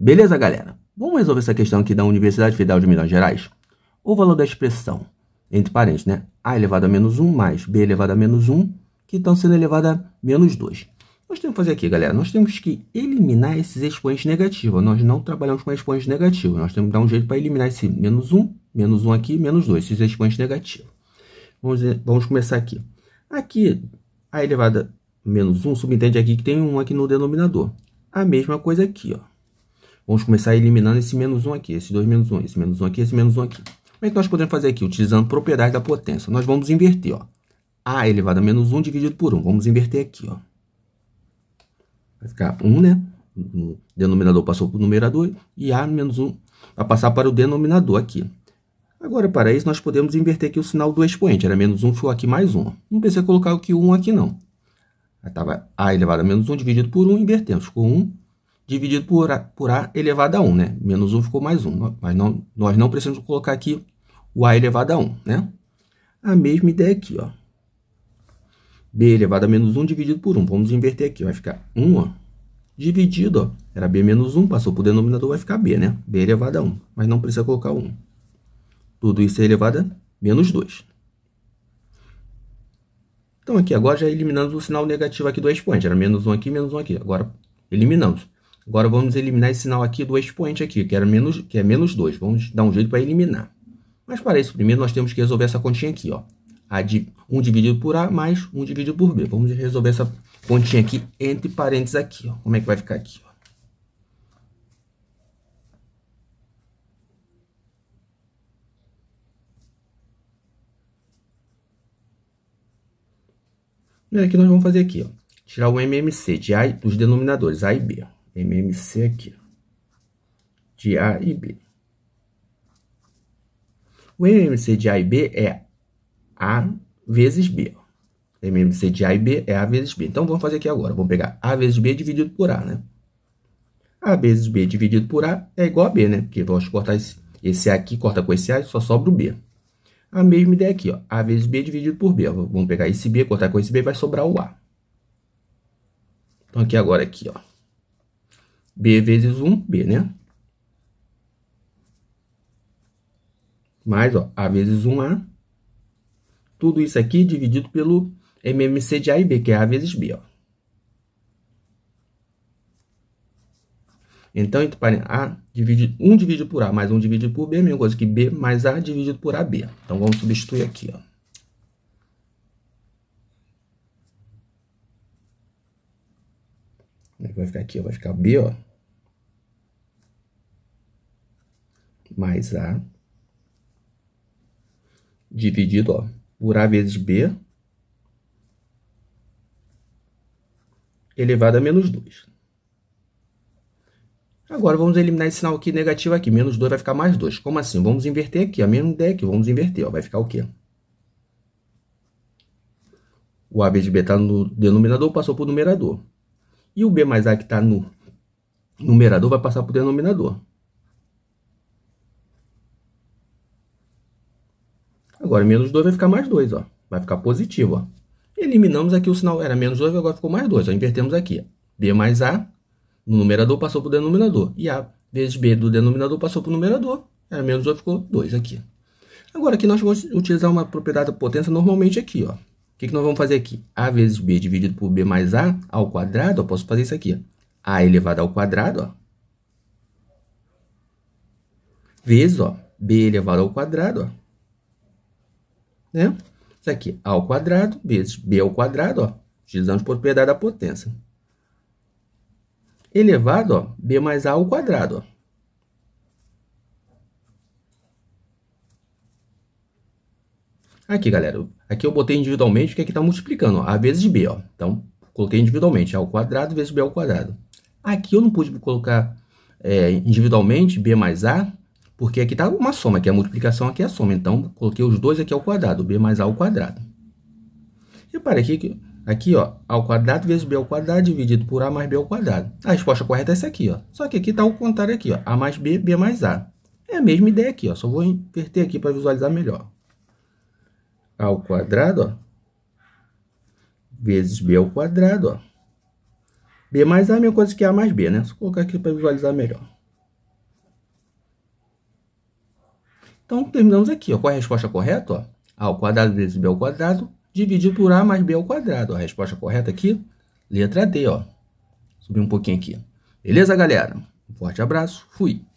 Beleza, galera? Vamos resolver essa questão aqui da Universidade Federal de Minas Gerais? O valor da expressão, entre parênteses, né? a elevado a menos 1 mais b elevado a menos 1, que estão sendo elevado a menos 2. Nós temos que fazer aqui, galera, nós temos que eliminar esses expoentes negativos. Nós não trabalhamos com expoentes negativos. Nós temos que dar um jeito para eliminar esse menos 1, menos 1 aqui, menos 2, esses expoentes negativos. Vamos, vamos começar aqui. Aqui, a elevada menos 1 subentende aqui que tem 1 aqui no denominador. A mesma coisa aqui, ó. Vamos começar eliminando esse menos 1 aqui, esse 2 menos 1, esse menos 1 aqui, esse menos 1 aqui. Como é que nós podemos fazer aqui? Utilizando propriedade da potência. Nós vamos inverter, ó. A elevado a menos 1 dividido por 1. Vamos inverter aqui, ó. Vai ficar 1, né? O denominador passou para o numerador e A menos 1 vai passar para o denominador aqui. Agora, para isso, nós podemos inverter aqui o sinal do expoente. Era menos 1, ficou aqui mais 1. Não precisa colocar o que 1 aqui, não. estava A elevado a menos 1 dividido por 1, invertemos. Ficou 1 dividido por A, por a elevado a 1, né? Menos 1 ficou mais 1, mas não, nós não precisamos colocar aqui o A elevado a 1, né? A mesma ideia aqui, ó. B elevado a menos 1 dividido por 1. Vamos inverter aqui, vai ficar 1, ó, dividido, ó. Era B menos 1, passou para o denominador, vai ficar B, né? B elevado a 1, mas não precisa colocar 1. Tudo isso é elevado a menos 2. Então aqui agora já eliminamos o sinal negativo aqui do expoente. Era menos 1 aqui, menos 1 aqui. Agora eliminamos. Agora vamos eliminar esse sinal aqui do expoente aqui, que, era menos, que é menos 2. Vamos dar um jeito para eliminar. Mas para isso, primeiro nós temos que resolver essa continha aqui. Ó. A de 1 dividido por A mais 1 dividido por B. Vamos resolver essa continha aqui entre parênteses aqui. Ó. Como é que vai ficar aqui? Ó? Primeiro aqui é nós vamos fazer aqui, ó, tirar o MMC de A, dos denominadores A e B. MMC aqui, de A e B. O MMC de A e B é A vezes B. MMC de A e B é A vezes B. Então, vamos fazer aqui agora. Vamos pegar A vezes B dividido por A, né? A vezes B dividido por A é igual a B, né? Porque vamos cortar esse, esse A aqui, corta com esse A e só sobra o B. A mesma ideia aqui, ó. A vezes B dividido por B. Vamos pegar esse B, cortar com esse B, vai sobrar o A. Então, aqui agora, aqui, ó. B vezes 1, B, né? Mais, ó, A vezes 1A. Tudo isso aqui dividido pelo MMC de A e B, que é A vezes B, ó. Então, entre parênteses, A dividido, 1 dividido por A mais 1 dividido por B a mesma coisa que B mais A dividido por AB. Então, vamos substituir aqui, ó. É vai ficar aqui, ó, vai ficar B, ó. mais A dividido ó, por A vezes B elevado a menos 2. Agora vamos eliminar esse sinal aqui negativo aqui. Menos 2 vai ficar mais 2. Como assim? Vamos inverter aqui. A mesma ideia aqui. Vamos inverter. Ó. Vai ficar o quê? O A vezes B está no denominador, passou para o numerador. E o B mais A que está no numerador vai passar para o denominador. Agora, menos 2 vai ficar mais 2, ó. Vai ficar positivo, ó. Eliminamos aqui o sinal, era menos 2, agora ficou mais 2. Ó. Invertemos aqui. B mais A, no numerador passou para o denominador. E A vezes B do denominador passou para o numerador. Era menos 2, ficou 2 aqui. Agora, aqui nós vamos utilizar uma propriedade da potência normalmente aqui, ó. O que, que nós vamos fazer aqui? A vezes B dividido por B mais A ao quadrado, ó, posso fazer isso aqui. A elevado ao quadrado, ó. Vezes, ó, B elevado ao quadrado, ó né? Isso aqui, A ao quadrado vezes B ao quadrado, ó, utilizando a propriedade da potência. Elevado, ó, B mais A ao quadrado, ó. Aqui, galera, aqui eu botei individualmente, porque aqui está multiplicando, ó, A vezes B, ó. Então, coloquei individualmente, A ao quadrado vezes B ao quadrado. Aqui eu não pude colocar é, individualmente B mais A, porque aqui está uma soma, que é a multiplicação, aqui é a soma. Então, coloquei os dois aqui ao quadrado, b mais a ao quadrado. Repare aqui aqui, ó, a ao quadrado vezes b ao quadrado dividido por a mais b ao quadrado. A resposta correta é essa aqui, ó. Só que aqui está o contrário aqui, ó, a mais b, b mais a. É a mesma ideia aqui, ó. Só vou inverter aqui para visualizar melhor. A ao quadrado, ó, vezes b ao quadrado, ó. b mais a é a mesma coisa que a mais b, né? Só colocar aqui para visualizar melhor. Então, terminamos aqui. Ó. Qual é a resposta correta? Ó? A ao quadrado vezes B ao quadrado dividido por A mais B ao quadrado. A resposta correta aqui, letra D. Ó. Subir um pouquinho aqui. Beleza, galera? Um forte abraço. Fui.